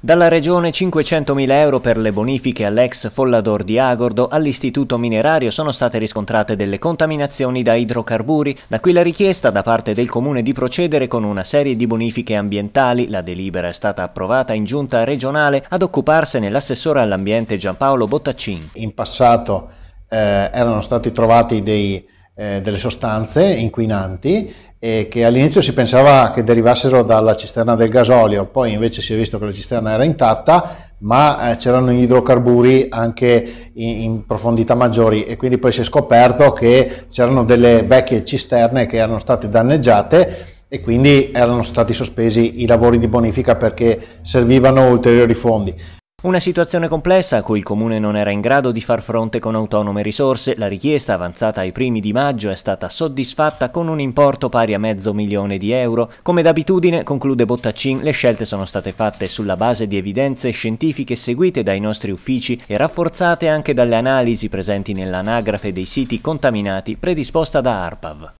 Dalla regione 500.000 euro per le bonifiche all'ex Follador di Agordo all'istituto minerario sono state riscontrate delle contaminazioni da idrocarburi, da qui la richiesta da parte del comune di procedere con una serie di bonifiche ambientali, la delibera è stata approvata in giunta regionale ad occuparsene l'assessore all'ambiente Giampaolo Bottaccini. In passato eh, erano stati trovati dei eh, delle sostanze inquinanti e che all'inizio si pensava che derivassero dalla cisterna del gasolio, poi invece si è visto che la cisterna era intatta, ma eh, c'erano idrocarburi anche in, in, profondità maggiori e quindi poi si è scoperto che c'erano delle vecchie cisterne che erano state danneggiate e quindi erano stati sospesi i lavori di bonifica perché servivano ulteriori fondi. Una situazione complessa a cui il comune non era in grado di far fronte con autonome risorse, la richiesta avanzata ai primi di maggio è stata soddisfatta con un importo pari a mezzo milione di euro. Come d'abitudine, conclude Bottaccin, le scelte sono state fatte sulla base di evidenze scientifiche seguite dai nostri uffici e rafforzate anche dalle analisi presenti nell'anagrafe dei siti contaminati predisposta da ARPAV.